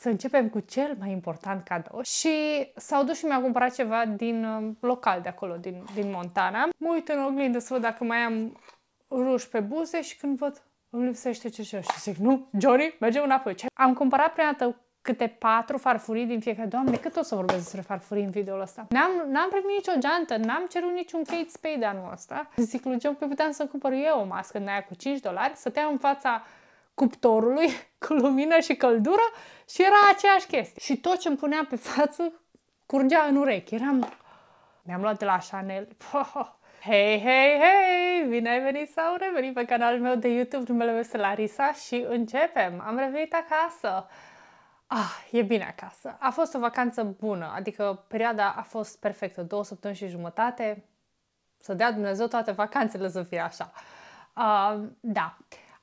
să începem cu cel mai important cadou. Și s-au dus și mi-au cumpărat ceva din um, local de acolo, din, din Montana. Mă uit în oglindă să văd dacă mai am ruș pe buze și când văd îmi lipsește ce și zic, nu, Johnny, mergem înapoi. Ce? Am cumpărat prima dată câte patru farfurii din fiecare. Doamne, cât o să vorbesc despre farfurii în videoul ăsta? N-am, n-am primit nicio geantă, n-am cerut niciun Kate Spade anul ăsta. Zic lui John că păi puteam să cumpăr eu o mască în aia cu 5 dolari, să te în fața cuptorului cu lumină și căldură și era aceeași chestie. Și tot ce îmi punea pe față curgea în urechi. Eram... Mi-am luat de la Chanel. Hei, hei, hei! Bine ai venit sau revenit pe canalul meu de YouTube. Numele meu este Larisa și începem. Am revenit acasă. Ah, e bine acasă. A fost o vacanță bună, adică perioada a fost perfectă, două săptămâni și jumătate. Să dea Dumnezeu toate vacanțele să fie așa. Uh, da.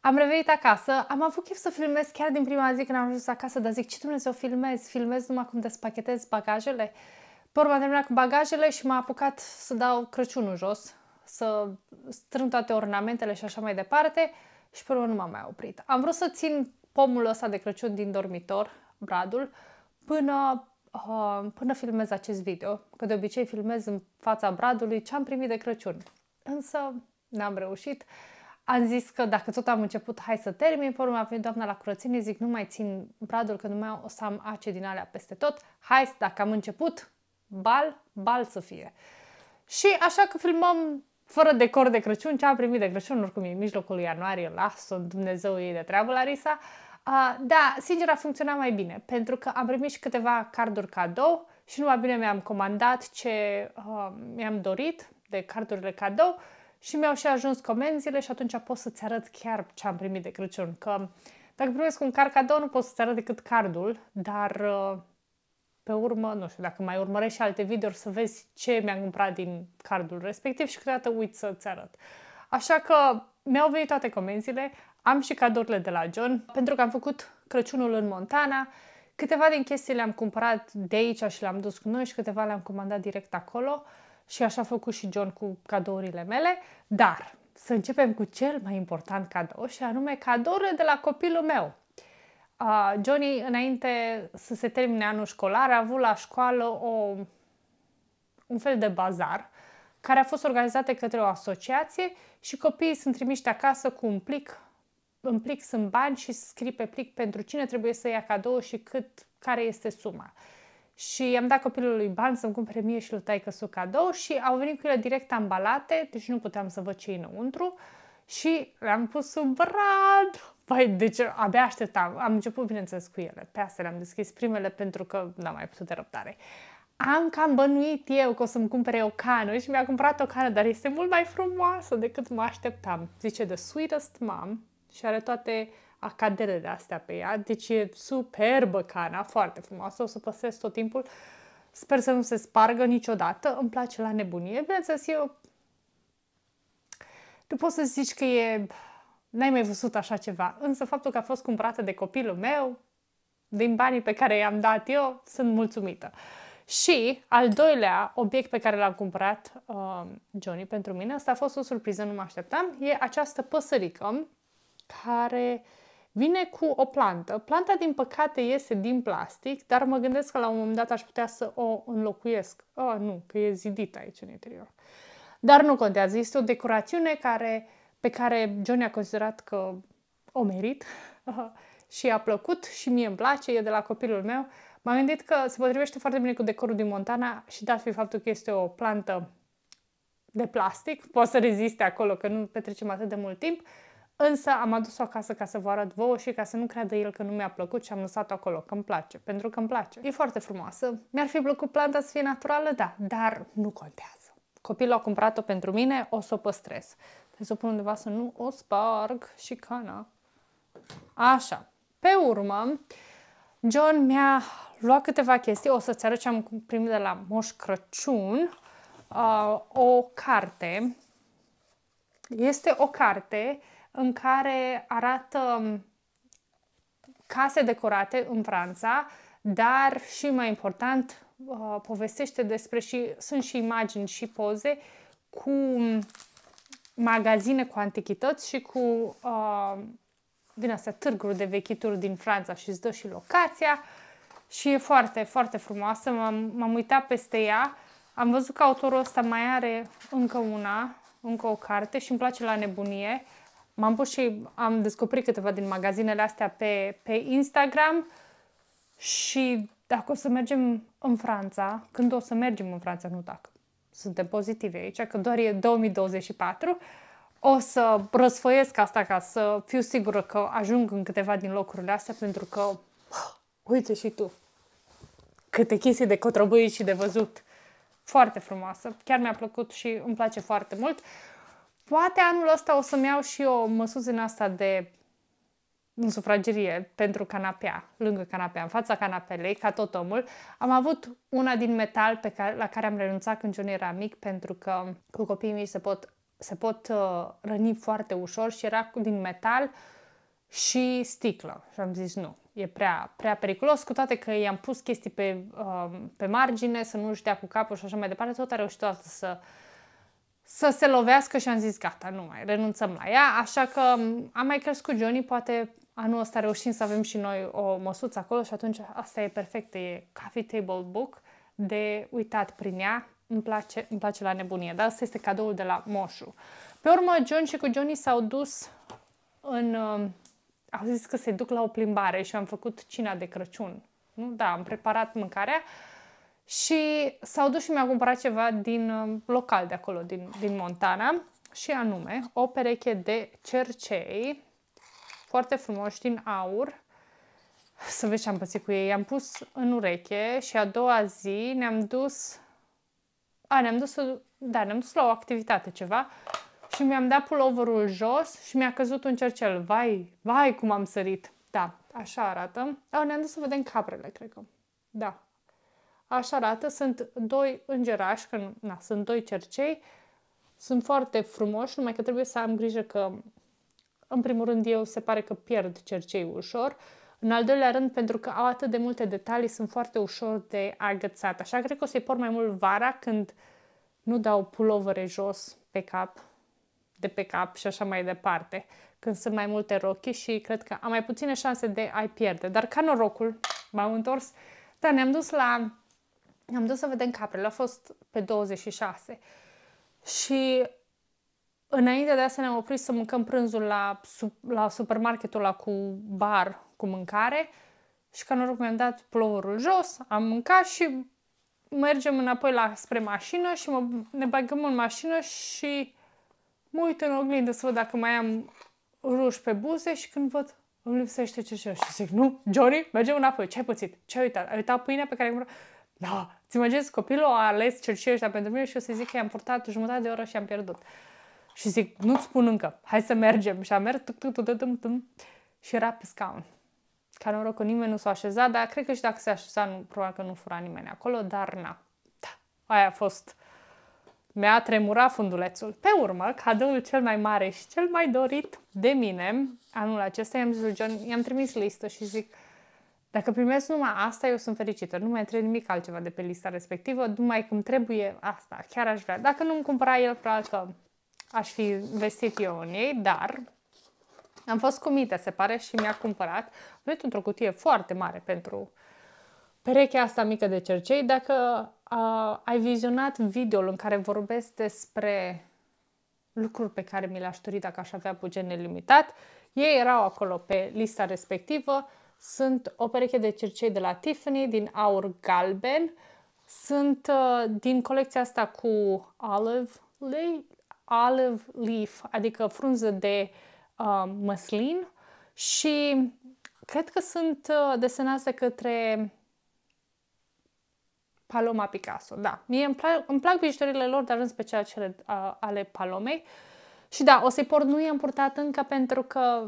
Am revenit acasă, am avut chef să filmez chiar din prima zi când am ajuns acasă, dar zic, ce Dumnezeu, filmez, filmez numai cum despachetez bagajele. Pe urmă am terminat cu bagajele și m-a apucat să dau Crăciunul jos, să strâng toate ornamentele și așa mai departe și pe urmă nu m-am mai oprit. Am vrut să țin pomul ăsta de Crăciun din dormitor, bradul, până, uh, până filmez acest video, că de obicei filmez în fața bradului ce am primit de Crăciun. Însă n-am reușit. Uh, am zis că dacă tot am început, hai să termin. Pe urmă a venit doamna la curățenie, zic, nu mai țin bradul, că numai o să am ace din alea peste tot. Hai, dacă am început, bal, bal să fie. Și așa că filmăm fără decor de Crăciun, ce am primit de Crăciun, oricum e în mijlocul ianuarie, las-o, Dumnezeu ei de treabă, Larisa. Uh, da, sincer a funcționat mai bine, pentru că am primit și câteva carduri cadou și numai bine mi-am comandat ce uh, mi-am dorit de cardurile cadou și mi-au și ajuns comenzile și atunci pot să-ți arăt chiar ce am primit de Crăciun. Că dacă primesc un card cadou, nu pot să-ți arăt decât cardul, dar uh, pe urmă, nu știu, dacă mai urmărești și alte videouri să vezi ce mi-am cumpărat din cardul respectiv și câteodată uit să-ți arăt. Așa că mi-au venit toate comenzile, am și cadourile de la John, pentru că am făcut Crăciunul în Montana, câteva din chestii le-am cumpărat de aici și le-am dus cu noi și câteva le-am comandat direct acolo și așa a făcut și John cu cadourile mele, dar să începem cu cel mai important cadou și anume cadourile de la copilul meu. Uh, Johnny, înainte să se termine anul școlar, a avut la școală o, un fel de bazar care a fost organizat către o asociație și copiii sunt trimiși acasă cu un plic. În plic sunt bani și scrie pe plic pentru cine trebuie să ia cadou și cât, care este suma. Uh, și i-am dat copilului bani să-mi cumpere mie și lui taică su cadou și au venit cu ele direct ambalate, deci nu puteam să văd ce înăuntru și le-am pus sub brad. Păi, deci abia așteptam. Am început, bineînțeles, cu ele. Pe astea le-am deschis primele pentru că n-am mai putut de răbdare. Am cam bănuit eu că o să-mi cumpere o cană și mi-a cumpărat o cană, dar este mult mai frumoasă decât mă așteptam. Zice The Sweetest Mom și are toate uh, acaderele astea pe ea. Deci e superbă cana, foarte frumoasă, o să păstrez tot timpul. Sper să nu se spargă niciodată, îmi place la nebunie. Bineînțeles, eu tu poți să zici că e... N-ai mai văzut așa ceva. Însă faptul că a fost cumpărată de copilul meu, din banii pe care i-am dat eu, sunt mulțumită. Și al doilea obiect pe care l-am cumpărat uh, Johnny pentru mine, asta a fost o surpriză, nu mă așteptam, e această păsărică care uh, vine cu o plantă. Planta, din păcate, iese din plastic, dar mă gândesc că la un moment dat aș putea să o înlocuiesc. Oh, nu, că e zidit aici în interior. Dar nu contează, este o decorațiune care, pe care Johnny a considerat că o merit și a plăcut și mie îmi place, e de la copilul meu. M-am gândit că se potrivește foarte bine cu decorul din Montana și dat fi faptul că este o plantă de plastic, poate să reziste acolo, că nu petrecem atât de mult timp, Însă am adus-o acasă ca să vă arăt vouă și ca să nu creadă el că nu mi-a plăcut și am lăsat-o acolo, că îmi place, pentru că îmi place. E foarte frumoasă. Mi-ar fi plăcut planta să fie naturală, da, dar nu contează. Copilul a cumpărat-o pentru mine, o să o păstrez. Trebuie să o pun undeva să nu o sparg și cana. Așa. Pe urmă, John mi-a luat câteva chestii. O să-ți arăt ce am primit de la Moș Crăciun. Uh, o carte. Este o carte uh, în care arată um, case decorate în Franța, dar și mai important uh, povestește despre și sunt și imagini și poze cu um, magazine cu antichități și cu uh, din astea târguri de vechituri din Franța și îți dă și locația și e foarte, foarte frumoasă. M-am, m-am uitat peste ea. Am văzut că autorul ăsta mai are încă una, încă o carte și îmi place la nebunie. Uh, m-am pus și am descoperit câteva din magazinele astea pe, pe Instagram și dacă o să mergem în Franța, când o să mergem în Franța, nu dacă, suntem pozitive aici, că doar e 2024, o să răsfoiesc asta ca să fiu sigură că ajung în câteva din locurile astea, pentru că, uite și tu, câte chestii de cotrobuit și de văzut. Foarte frumoasă, chiar mi-a plăcut și îmi place foarte mult poate anul ăsta o să-mi iau și eu măsuzi în asta de în sufragerie pentru canapea, lângă canapea, în fața canapelei, ca tot omul, am avut una din metal pe care, la care am renunțat când John era mic pentru că cu copiii mei se pot, se pot uh, răni foarte ușor și era din metal și sticlă. Și am zis nu, e prea, prea periculos, cu toate că i-am pus chestii pe, uh, pe margine să nu-și dea cu capul și așa mai departe, tot a reușit toată să, uh, să se lovească și am zis gata, nu mai renunțăm la ea, așa că am mai crescut Johnny, poate anul ăsta reușim să avem și noi o măsuță acolo și atunci asta e perfectă, e coffee table book de uitat prin ea, îmi place, îmi place la nebunie, dar asta este cadoul de la Moșu. Pe urmă, John și cu Johnny s-au dus în... Uh, au zis că se duc la o plimbare și am făcut cina de Crăciun. Nu? Da, am preparat mâncarea. Uh, și s-au dus și mi-au cumpărat ceva din um, local de acolo, din, din Montana, și anume o pereche de cercei, foarte frumoși, din aur. Să vezi ce am pățit cu ei. I-am pus în ureche și a doua zi ne-am dus... A, ne-am dus, da, ne-am dus la o activitate, ceva, și mi-am dat puloverul jos și mi-a căzut un cercel. Vai, vai cum am sărit! Da, așa arată. A, ne-am dus să vedem caprele, cred că. Da, Așa arată, sunt doi îngerași, că, na, sunt doi cercei, sunt foarte frumoși, numai că trebuie să am grijă că, în primul rând, eu se pare că pierd cercei ușor, în al doilea rând, pentru că au atât de multe detalii, sunt foarte ușor de agățat. Așa cred că o să-i por mai mult vara când nu dau pulovere jos pe cap, de pe cap și așa mai departe, când sunt mai multe rochi și cred că am mai puține șanse de a-i pierde. Dar ca norocul, m-am întors, da ne-am dus la ne-am dus să vedem caprele, a fost pe 26 și înainte de asta ne-am oprit să mâncăm prânzul la, la supermarketul ăla cu bar, cu mâncare și ca noroc mi-am dat plovorul jos, am mâncat și mergem înapoi la, spre mașină și mă, ne bagăm în mașină și mă uit în oglindă să văd dacă mai am ruș pe buze și când văd îmi lipsește ce și zic, nu, Johnny, mergem înapoi, ce ai pățit? Ce ai uitat? Ai uitat pâinea pe care am da, Îți imaginezi, copilul a ales cercei ăștia pentru mine și o să zic că i-am purtat jumătate de oră și am pierdut. Și zic, nu-ți spun încă, hai să mergem. Și a mers, tuc, tuc, tuc, tuc, tuc, și era pe scaun. Ca noroc că nimeni nu s-a așezat, dar cred că și dacă se așeza, nu, probabil că nu fura nimeni acolo, dar na. Da, aia a fost. Mi-a tremurat fundulețul. Pe urmă, cadoul cel mai mare și cel mai dorit de mine, anul acesta, i-am zis John, i-am trimis listă și zic, dacă primesc numai asta, eu sunt fericită. Nu mai trebuie nimic altceva de pe lista respectivă, numai cum trebuie asta. Chiar aș vrea. Dacă nu-mi cumpăra el, probabil că aș fi vestit eu în ei, dar am fost comită, se pare, și mi-a cumpărat. Am venit într-o cutie foarte mare pentru perechea asta mică de cercei. Dacă uh, ai vizionat videoul în care vorbesc despre lucruri pe care mi le-aș dori dacă aș avea buget nelimitat, ei erau acolo pe lista respectivă sunt o pereche de cercei de la Tiffany din aur galben. Sunt uh, din colecția asta cu olive, leaf, olive leaf, adică frunză de uh, măslin și cred că sunt uh, desenate către Paloma Picasso, da. Mie îmi, plac, îmi plac bijuteriile lor, dar în special cele uh, ale Palomei. Și da, o să-i port, nu i-am purtat încă pentru că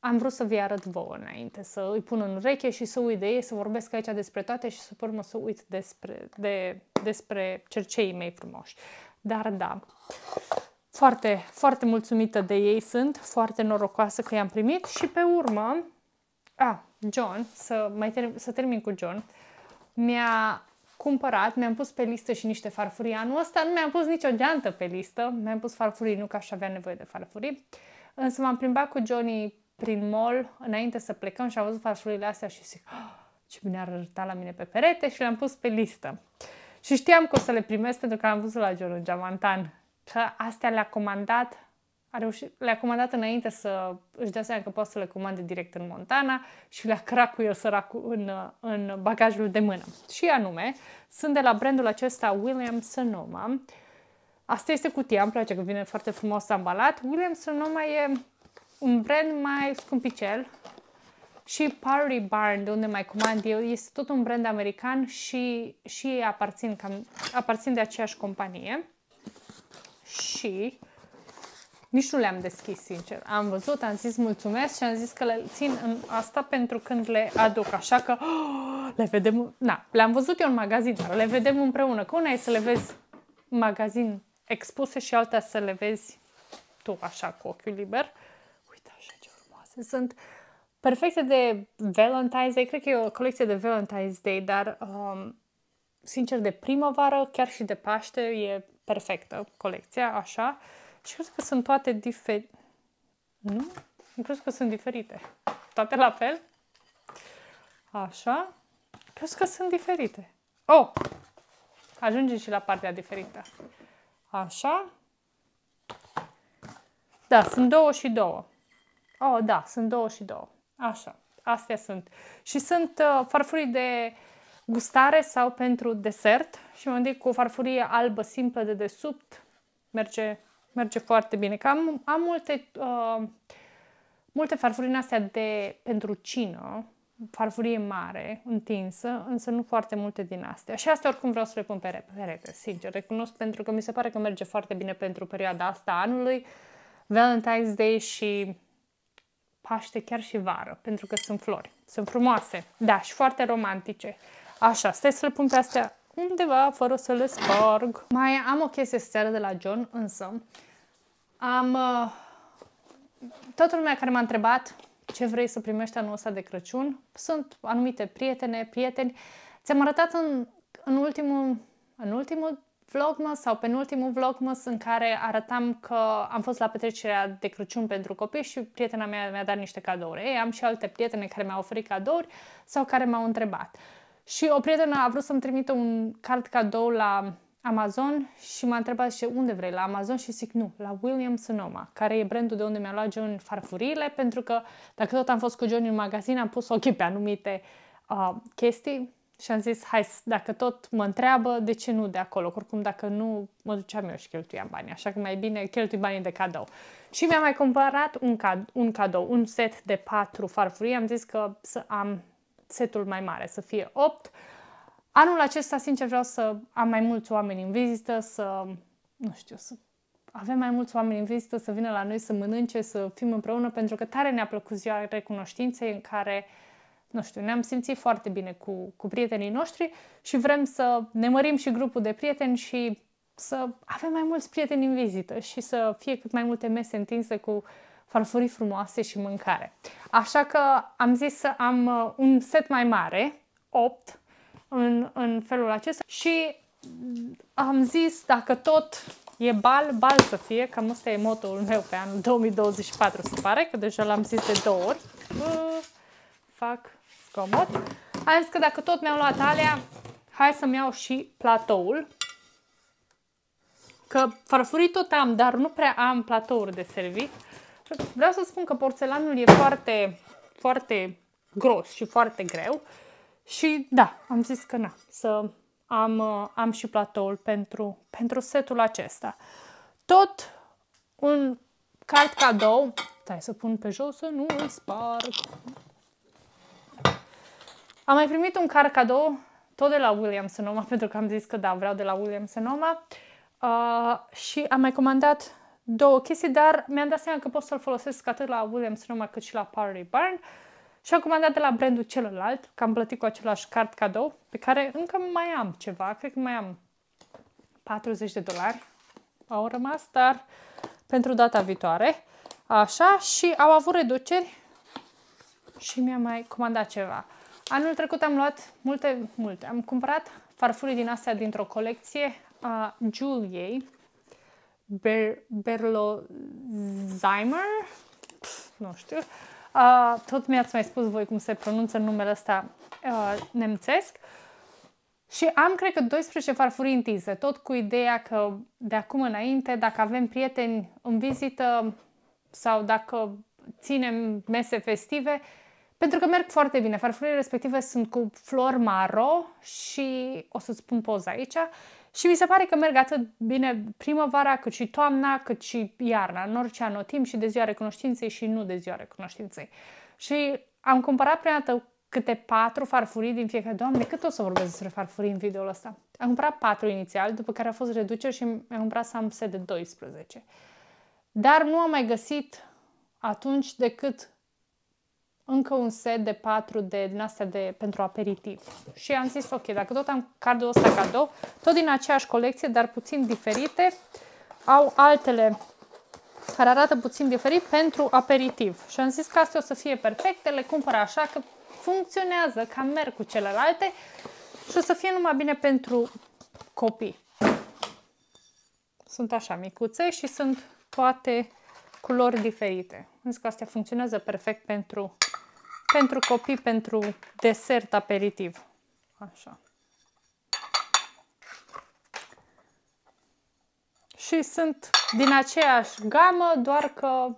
am vrut să vi arăt vouă înainte, să îi pun în ureche și să uit de ei, să vorbesc aici despre toate și să urmă să uit despre, de, despre cerceii mei frumoși. Dar da, foarte, foarte mulțumită de ei sunt, foarte norocoasă că i-am primit și pe urmă, a, John, să, mai ter- să termin cu John, mi-a cumpărat, mi-am pus pe listă și niște farfurii. Anul ăsta nu mi-am pus nicio geantă pe listă, mi-am pus farfurii, nu că aș avea nevoie de farfurii. Însă m-am plimbat cu Johnny prin mall înainte să plecăm și am văzut farfurile astea și zic, oh, ce bine ar arăta la mine pe perete și le-am pus pe listă. Și știam că o să le primesc pentru că am văzut la Giorgio Giamantan. că astea le-a comandat a reușit, le-a comandat înainte să își dea seama că poate să le comande direct în Montana și le-a el, săracul în, în bagajul de mână. Și anume, sunt de la brandul acesta William Sonoma. Asta este cutia, îmi place că vine foarte frumos ambalat. William Sonoma e un brand mai scumpicel și Party Barn, de unde mai comand eu, este tot un brand american și, și ei aparțin, cam, aparțin de aceeași companie. Și nici nu le-am deschis, sincer. Am văzut, am zis mulțumesc și am zis că le țin în asta pentru când le aduc. Așa că oh, le vedem, na, le-am văzut eu în magazin, dar le vedem împreună. Că una e să le vezi în magazin expuse și alta să le vezi tu așa cu ochiul liber. Uh, sunt perfecte de Valentine's Day. Cred că e o colecție de Valentine's Day, dar um, sincer, de primăvară, chiar și de Paște, e perfectă colecția, așa. Și cred că sunt toate diferite. Nu? Eu cred că sunt diferite. Toate la fel? Așa. Cred că sunt diferite. Oh! Ajungem și la partea diferită. Așa. Da, sunt două și două. Oh, da, sunt două și două. Așa, astea sunt. Și sunt uh, farfurii de gustare sau pentru desert și mă cu o farfurie albă simplă de desubt merge, merge foarte bine. Că am, am multe, uh, multe farfurii astea de, pentru cină, farfurie mare, întinsă, însă nu foarte multe din astea. Și astea oricum vreau să le pun pe perete, sincer. Recunosc pentru că mi se pare că merge foarte bine pentru perioada asta anului, Valentine's Day și Paște chiar și vară, pentru că sunt flori. Sunt frumoase, da, și foarte romantice. Așa, stai să le pun pe astea undeva fără să le sparg. Mai am o chestie seară de la John, însă am... totul uh, toată lumea care m-a întrebat ce vrei să primești anul ăsta de Crăciun, sunt anumite prietene, prieteni. Ți-am arătat în, în ultimul în ultimul vlogmas sau penultimul vlogmas în care arătam că am fost la petrecerea de Crăciun pentru copii și prietena mea mi-a dat niște cadouri. Ei, am și alte prietene care mi-au oferit cadouri sau care m-au întrebat. Și o prietenă a vrut să-mi trimită un card cadou la Amazon și m-a întrebat și unde vrei, la Amazon? Și zic nu, la William Sonoma, care e brandul de unde mi-a luat John farfurile, pentru că dacă tot am fost cu John în magazin, am pus ochii pe anumite uh, chestii și am zis, hai, dacă tot mă întreabă, de ce nu de acolo? Oricum, dacă nu, mă duceam eu și cheltuiam bani, așa că mai bine cheltui banii de cadou. Și mi-am mai cumpărat un, cad- un cadou, un set de patru farfurii. Am zis că să am setul mai mare, să fie 8. Anul acesta, sincer, vreau să am mai mulți oameni în vizită, să, nu știu, să avem mai mulți oameni în vizită, să vină la noi să mănânce, să fim împreună, pentru că tare ne-a plăcut ziua recunoștinței în care uh, nu știu, ne-am simțit foarte bine cu, cu prietenii noștri și vrem să ne mărim și grupul de prieteni și să avem mai mulți prieteni în vizită și să fie cât mai multe mese întinse cu farfurii frumoase și mâncare. Așa că am zis să am uh, un set mai mare, 8, în, în felul acesta și am zis dacă tot e bal, bal să fie, cam ăsta e motoul meu pe anul 2024, se pare, că deja l-am zis de două ori. Uh, fac scomot. Am zis că dacă tot mi-am luat alea, hai să-mi iau și platoul. Că farfurii tot am, dar nu prea am platouri de servit. Vreau să spun că porțelanul e foarte, foarte gros și foarte greu. Și da, am zis că na, să am, uh, am și platoul pentru, pentru setul acesta. Tot un cart cadou. Stai să pun pe jos să nu îl sparg. Am mai primit un car cadou, tot de la William Sonoma, pentru că am zis că da, vreau de la William Sonoma. Uh, și am mai comandat două chestii, dar mi-am dat seama că pot să-l folosesc atât la William Sonoma cât și la Party Barn. Și am comandat de la brandul celălalt, că am plătit cu același card cadou, pe care încă mai am ceva, cred că mai am 40 de dolari au rămas, dar pentru data viitoare. Așa, și au avut reduceri și mi-am mai comandat ceva. Anul trecut am luat multe, multe. Am cumpărat farfurii din astea dintr-o colecție a Juliei Ber Berlozheimer. nu știu. Uh, tot mi-ați mai spus voi cum se pronunță numele ăsta uh, nemțesc. Și am, cred că, 12 farfurii întinse, tot cu ideea că de acum înainte, dacă avem prieteni în vizită sau dacă ținem mese festive, uh, pentru că merg foarte bine. Farfurile respective sunt cu flori maro și o să spun poza aici. Și mi se pare că merg atât bine primăvara, cât și toamna, cât și iarna, în orice anotimp și de ziua recunoștinței și nu de ziua recunoștinței. Și am cumpărat prima dată câte patru farfurii din fiecare. Doamne, cât o să vorbesc despre farfurii în videoul ăsta? Am cumpărat patru inițial, după care a fost reducere și am cumpărat set de 12. Dar nu am mai găsit atunci decât încă un set de patru de din astea de, pentru aperitiv. Și am zis, ok, dacă tot am cardul ăsta cadou, tot din aceeași colecție, dar puțin diferite, au altele care arată puțin diferit pentru aperitiv. Și am zis că astea o să fie perfecte, le cumpăr așa că funcționează, cam merg cu celelalte și o să fie numai bine pentru copii. Sunt așa micuțe și sunt toate culori diferite. Am zis că astea funcționează perfect pentru pentru copii, pentru desert aperitiv. Așa. Și sunt din aceeași gamă, doar că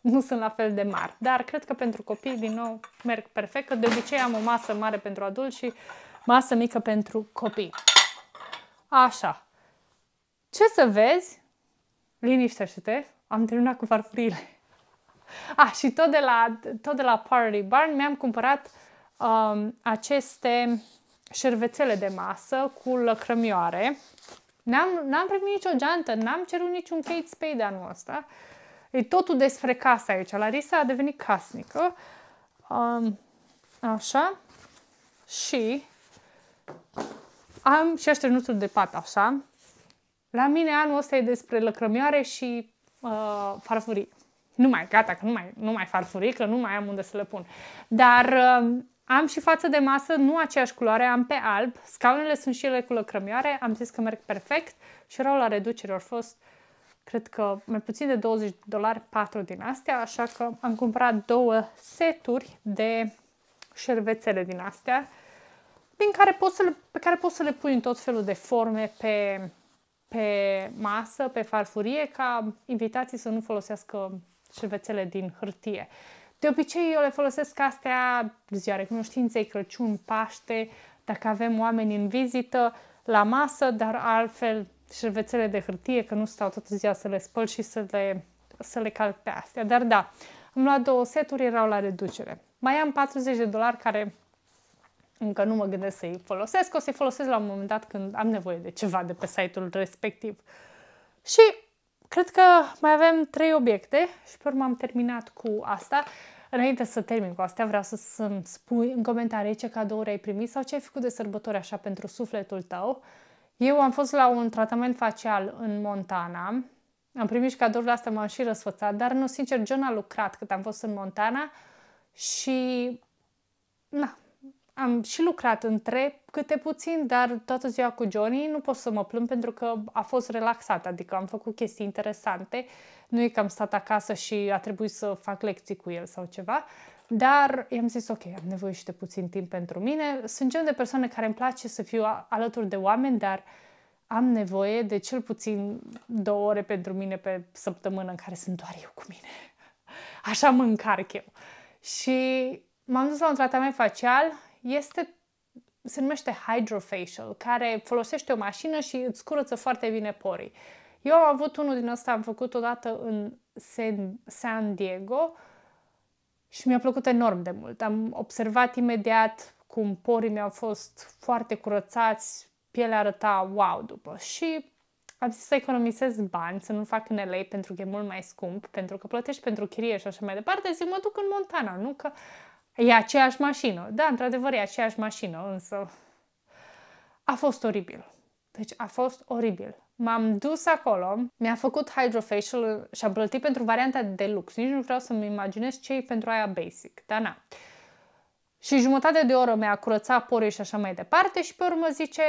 nu sunt la fel de mari. Dar cred că pentru copii, din nou, merg perfect, că de obicei am o masă mare pentru adulți și masă mică pentru copii. Așa. Ce să vezi? Liniștește-te. Am terminat cu farfurile. Ah, și tot de la, tot de la Party Barn mi-am cumpărat um, aceste șervețele de masă cu lăcrămioare. N-am, n-am primit nicio geantă, n-am cerut niciun Kate Spade anul ăsta. E totul despre casa aici. Larisa a devenit casnică. Um, așa. Și am și așternuturi de pat, așa. La mine anul ăsta e despre lăcrămioare și uh, farfurii nu mai, gata, că nu mai, nu mai farfurii, că nu mai am unde să le pun. Dar uh, am și față de masă, nu aceeași culoare, am pe alb, scaunele sunt și ele cu lăcrămioare, am zis că merg perfect și erau la reducere, au fost cred că mai puțin de 20 de dolari, 4 din astea, așa că am cumpărat două seturi de șervețele din astea, din care poți să le, pe care poți să le pui în tot felul de forme pe, pe masă, pe farfurie, ca invitații să nu folosească șervețele din hârtie. De obicei eu le folosesc astea ziua recunoștinței, Crăciun, Paște, dacă avem oameni în vizită, la masă, dar altfel șervețele de hârtie, că nu stau toată ziua să le spăl și să le, să le calc pe astea. Dar da, am luat două seturi, erau la reducere. Mai am 40 de dolari care încă nu mă gândesc să-i folosesc, o să-i folosesc la un moment dat când am nevoie de ceva de pe site-ul respectiv. Și cred că mai avem trei obiecte și pe urmă am terminat cu asta. Înainte să termin cu astea, vreau să, să-mi spui în comentarii ce cadouri ai primit sau ce ai făcut de sărbători așa pentru sufletul tău. Eu am fost la un tratament facial în Montana. Am primit și cadourile astea, m-am și răsfățat, dar nu, sincer, John a lucrat cât am fost în Montana și na, am și lucrat între câte puțin, dar toată ziua cu Johnny nu pot să mă plâng pentru că a fost relaxat, adică am făcut chestii interesante. Nu e că am stat acasă și a trebuit să fac lecții cu el sau ceva, dar i-am zis ok, am nevoie și de puțin timp pentru mine. Sunt genul de persoane care îmi place să fiu alături de oameni, dar am nevoie de cel puțin două ore pentru mine pe săptămână în care sunt doar eu cu mine. Așa mă încarc eu. Și m-am dus la un tratament facial, este se numește Hydrofacial, care folosește o mașină și îți curăță foarte bine porii. Eu am avut unul din ăsta, am făcut odată în San Diego și mi-a plăcut enorm de mult. Am observat imediat cum porii mi-au fost foarte curățați, pielea arăta wow după și am zis să economisez bani, să nu fac în LA pentru că e mult mai scump, pentru că plătești pentru chirie și așa mai departe, zic mă duc în Montana, nu că E aceeași mașină. Da, într-adevăr, e aceeași mașină, însă a fost oribil. Deci a fost oribil. M-am dus acolo, mi-a făcut hydrofacial și am plătit pentru varianta de lux. Nici nu vreau să-mi imaginez ce e pentru aia basic, dar na. Și jumătate de oră mi-a curățat porii și așa mai departe și pe urmă zice,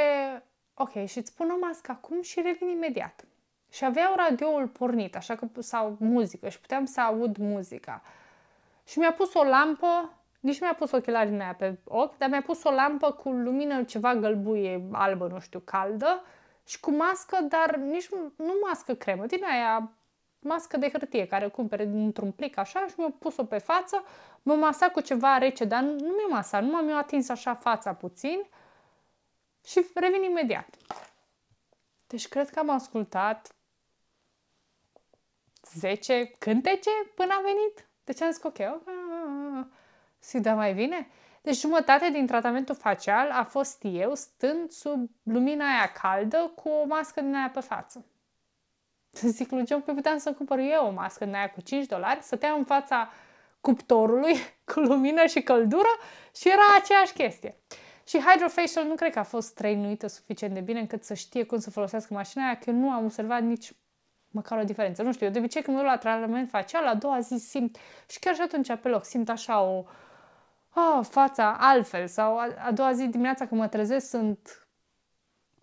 ok, și îți pun o mască acum și revin imediat. Și aveau radioul pornit, așa că, sau muzică, și puteam să aud muzica. Și mi-a pus o lampă nici nu mi-a pus ochelari din aia pe ochi, dar mi-a pus o lampă cu lumină ceva gălbuie, albă, nu știu, caldă și cu mască, dar nici nu mască cremă, din aia mască de hârtie care o cumpere dintr-un plic așa și mi-a pus-o pe față, mă masa cu ceva rece, dar nu mi-a masat, numai mi-a atins așa fața puțin și revin imediat. Deci cred că am ascultat 10 cântece până a venit. Deci am zis că ok, se dă mai bine? Deci jumătate din tratamentul facial a fost eu stând sub lumina aia caldă cu o mască din aia pe față. Să zic lui John, că păi puteam să cumpăr eu o mască din aia cu 5 dolari, stăteam în fața cuptorului cu lumină și căldură și era aceeași chestie. Și Hydrofacial nu cred că a fost trainuită suficient de bine încât să știe cum să folosească mașina aia, că nu am observat nici măcar o diferență. Nu știu, eu de obicei când mă duc la tratament facial, la a doua zi simt, și chiar și atunci pe loc, simt așa o, oh, fața altfel sau a, a doua zi dimineața când mă trezesc sunt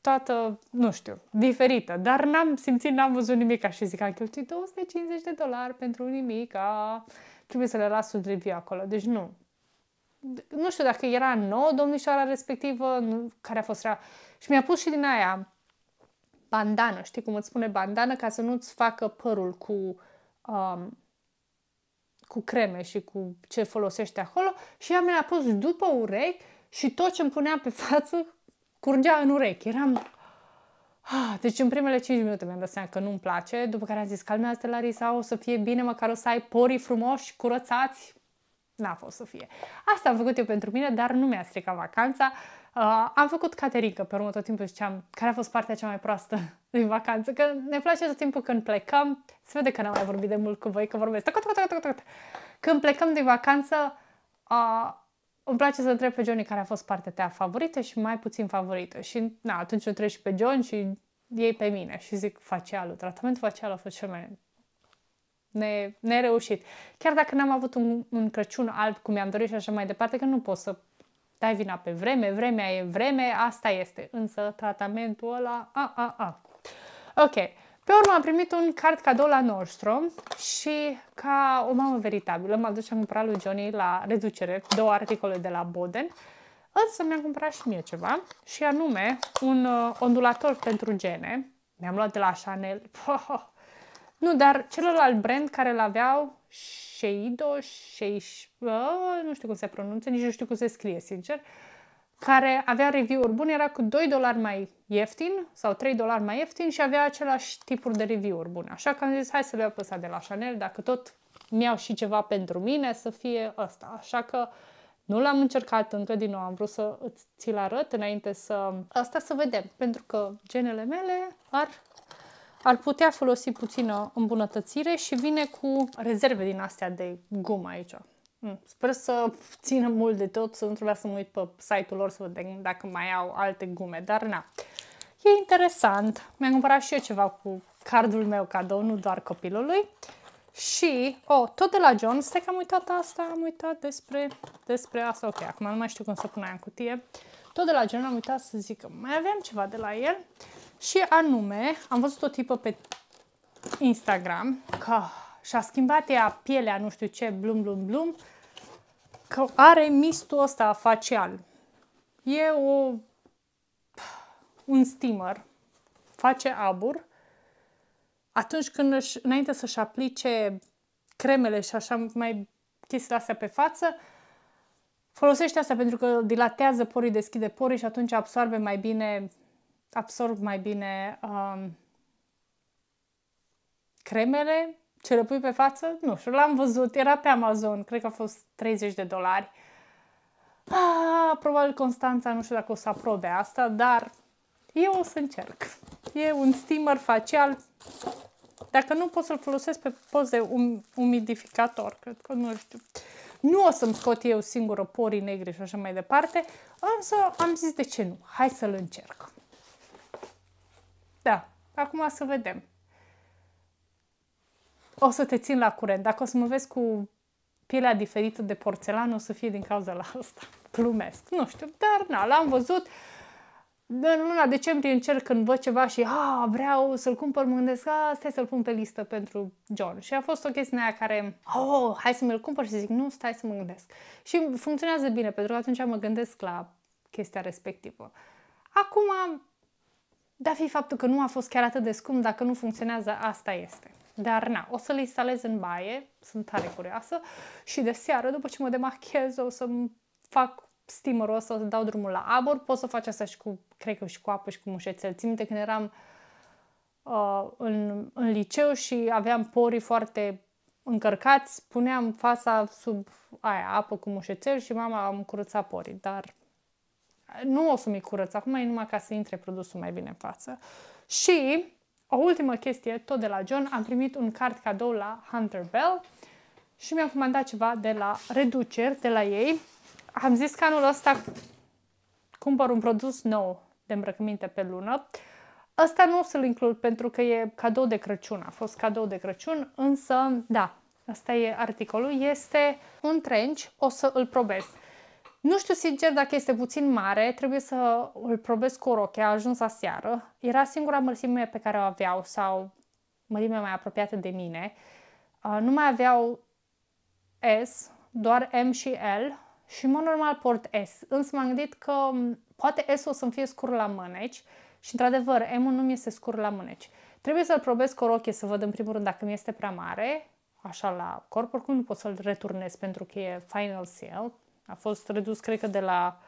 toată, nu știu, diferită. Dar n-am simțit, n-am văzut nimic și zic, am cheltuit 250 de dolari pentru nimic, a, trebuie să le las un review acolo. Deci nu. Nu știu dacă era nouă domnișoara respectivă, nu, care a fost rea. Și mi-a pus și din aia bandană, știi cum îți spune bandană, ca să nu-ți facă părul cu um, cu creme și cu ce folosește acolo și ea mi-a pus după urechi și tot ce îmi punea pe față curgea în urechi. Eram... Ah, deci în primele 5 minute mi-am dat seama că nu-mi place, după care am zis, calmează-te Larisa, o să fie bine, măcar o să ai porii frumoși, curățați. N-a fost să fie. Asta am făcut eu pentru mine, dar nu mi-a stricat vacanța Uh, am făcut Caterica pe urmă tot timpul ziceam care a fost partea cea mai proastă din vacanță, că ne place tot timpul când plecăm, se vede că n-am mai vorbit de mult cu voi, că vorbesc Când plecăm din vacanță, uh, îmi place să întreb pe Johnny care a fost partea ta favorită și mai puțin favorită. Și na, atunci îl și pe John și ei pe mine și zic facialul. Tratamentul facial a fost cel mai ne, nereușit. Chiar dacă n-am avut un, un Crăciun alb cum mi-am dorit și așa mai departe, că nu pot să dai vina pe vreme, vremea e vreme, asta este. Însă tratamentul ăla, a, a, a. Ok. Pe urmă am primit un card cadou la Nordstrom și ca o mamă veritabilă m-am dus și am cumpărat lui Johnny la reducere două articole de la Boden. Însă mi-am cumpărat și mie ceva și anume un uh, ondulator pentru gene. Mi-am luat de la Chanel. Poh, Nu, dar celălalt brand care îl aveau, Sheido, Sheish, nu știu cum se pronunță, nici nu știu cum se scrie, sincer, care avea review-uri bune, era cu 2 dolari mai ieftin sau 3 dolari mai ieftin și avea același tipuri de review-uri bune. Așa că am zis, hai să le iau pe de la Chanel, dacă tot mi-au și ceva pentru mine, să fie ăsta. Așa că nu l-am încercat încă din nou, am vrut să ți-l arăt înainte să... Asta să vedem, pentru că genele mele ar ar putea folosi puțină îmbunătățire și vine cu rezerve din astea de gumă aici. Mm, sper să țină mult de tot, să nu trebuia să mă uit pe site-ul lor să văd dacă mai au alte gume, dar na. E interesant. Mi-am cumpărat și eu ceva cu cardul meu cadou, nu doar copilului. Și, oh, tot de la John, stai că am uitat asta, am uitat despre, despre asta, ok, acum nu mai știu cum să pun aia în cutie. Tot de la John am uitat să zic că mai avem ceva de la el și anume, am văzut o tipă pe Instagram că și-a schimbat ea pielea, nu știu ce, blum, blum, blum, că are mistul ăsta facial. E o, un steamer, face abur, atunci când își, înainte să-și aplice cremele și așa mai chestiile astea pe față, folosește asta pentru că dilatează porii, deschide porii și atunci absorbe mai bine absorb mai bine um, cremele ce le pui pe față? Nu știu, l-am văzut, era pe Amazon, cred că a fost 30 de dolari. Ah, probabil Constanța nu știu dacă o să aprobe asta, dar eu o să încerc. E un steamer facial. Dacă nu pot să-l folosesc pe post de um, umidificator, cred că nu știu. Nu o să-mi scot eu singură porii negri și așa mai departe, însă am zis de ce nu. Hai să-l încerc. Da, acum să vedem. O să te țin la curent. Dacă o să mă vezi cu pielea diferită de porțelan, o să fie din cauza la asta. Plumesc. nu știu, dar na, l-am văzut. În luna decembrie încerc când văd ceva și a, vreau să-l cumpăr, mă gândesc, a, stai să-l pun pe listă pentru John. Și a fost o chestie aia care, oh, hai să mi-l cumpăr și zic, nu, stai să mă gândesc. Și funcționează bine, pentru că atunci mă gândesc la chestia respectivă. Acum da fi faptul că nu a fost chiar atât de scump, dacă nu funcționează, asta este. Dar na, o să-l instalez în baie, sunt tare curioasă și de seară, după ce mă demachez, o să-mi fac steamerul ăsta, o să dau drumul la abur, pot să faci asta și cu, cred că și cu apă și cu mușețel. Țin minte când eram uh, în, în liceu și aveam porii foarte încărcați, puneam fața sub aia, apă cu mușețel și mama am curățat porii, dar nu o să-mi curăț acum, e numai ca să intre produsul mai bine în față. Și o ultimă chestie, tot de la John, am primit un card cadou la Hunter Bell și mi-am comandat ceva de la reduceri de la ei. Am zis că anul ăsta cumpăr un produs nou de îmbrăcăminte pe lună. Ăsta nu o să-l includ pentru că e cadou de Crăciun, a fost cadou de Crăciun, însă, da, ăsta e articolul, este un trench, o să îl probez. Nu știu sincer dacă este puțin mare, trebuie să îl probez cu o roche, a ajuns aseară. Era singura mărsime pe care o aveau sau mărimea mai apropiată de mine. Nu mai aveau S, doar M și L și mă normal port S. Însă m-am gândit că poate S o să-mi fie scurt la mâneci și într-adevăr M-ul nu mi este scurt la mâneci. Trebuie să-l probez cu o roche să văd în primul rând dacă mi este prea mare, așa la corp, oricum nu pot să-l returnez pentru că e final sale, a fost redus, cred că de la,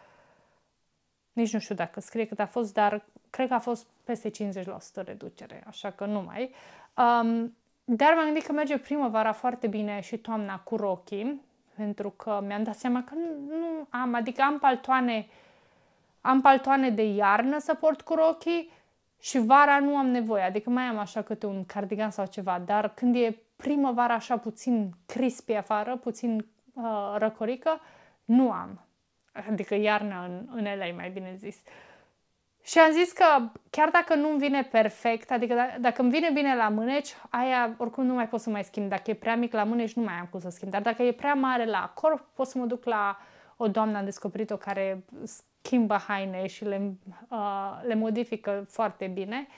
nici nu știu dacă scrie cât a fost, dar cred că a fost peste 50% reducere, așa că nu mai. Um, dar m-am gândit că merge primăvara foarte bine și toamna cu rochii, pentru că mi-am dat seama că nu, am, adică am paltoane, am paltoane de iarnă să port cu rochii și vara nu am nevoie, adică mai am așa câte un cardigan sau ceva, dar când e primăvara așa puțin crispy afară, puțin uh, răcorică, uh, nu am. Adică iarna în, în LA, mai bine zis. Și am zis că chiar dacă nu-mi vine perfect, adică da, dacă îmi vine bine la mâneci, aia oricum nu mai pot să mai schimb. Dacă e prea mic la mâneci, nu mai am cum să schimb. Dar dacă e prea mare la corp, pot să mă duc la o doamnă, am descoperit-o, care schimbă haine și le, uh, le modifică foarte bine. Uh,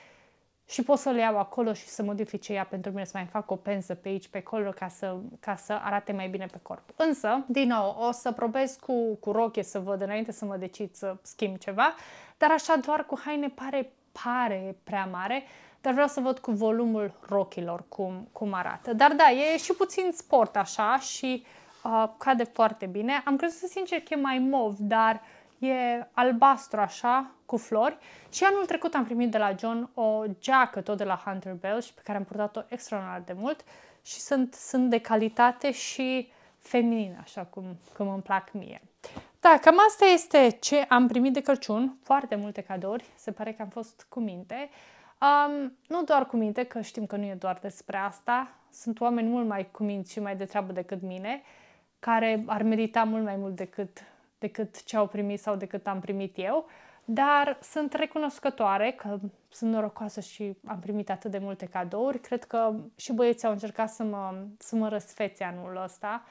și pot să le iau acolo și să modifice ea pentru mine, să mai fac o pensă pe aici, pe acolo, ca să, ca să arate mai bine pe corp. Însă, din nou, o să probez cu, cu roche să văd înainte să mă decid să schimb ceva, dar așa doar cu haine pare, pare prea mare, dar vreau să văd cu volumul rochilor cum, cum arată. Dar da, e și puțin sport așa și uh, cade foarte bine. Am crezut să sincer că e mai mov, dar uh, e albastru așa, cu flori și anul trecut am primit de la John o geacă tot de la Hunter și pe care am purtat-o extraordinar de mult și sunt, sunt de calitate și feminină, așa cum, cum îmi plac mie. Da, cam asta este ce am primit de Crăciun, foarte multe cadouri, se pare că am fost cu minte. Um, nu doar cu minte, că știm că nu e doar despre asta, sunt oameni mult mai cuminți și mai de treabă decât mine, care ar merita mult mai mult decât decât ce au primit sau decât am primit eu, dar sunt recunoscătoare că sunt norocoasă și am primit atât de multe cadouri. Cred că și băieții au încercat să mă, să mă răsfețe anul ăsta,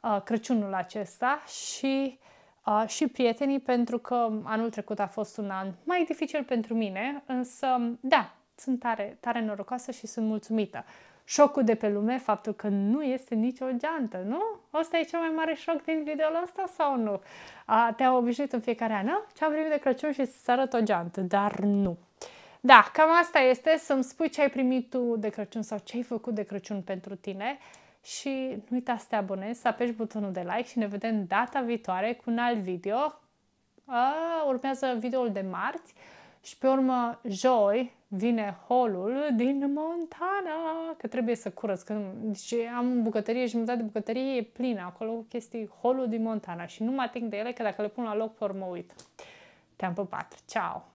uh, Crăciunul acesta și uh, și prietenii pentru că anul trecut a fost un an mai dificil pentru mine, însă da, sunt tare, tare norocoasă și sunt mulțumită șocul de pe lume, faptul că nu este nicio geantă, nu? Asta e cel mai mare șoc din videoul ăsta sau nu? A, te-a obișnuit în fiecare an, ce am primit de Crăciun și să arăt o geantă, dar nu. Da, cam asta este, să-mi spui ce ai primit tu de Crăciun sau ce ai făcut de Crăciun pentru tine și nu uita să te abonezi, să apeși butonul de like și ne vedem data viitoare cu un alt video. A, urmează videoul de marți și pe urmă joi vine holul din Montana, că trebuie să curăț. Că, deci am bucătărie, jumătate de bucătărie e plină acolo, chestii holul din Montana și nu mă ating de ele, că dacă le pun la loc, pe mă uit. Te-am pupat. Ciao!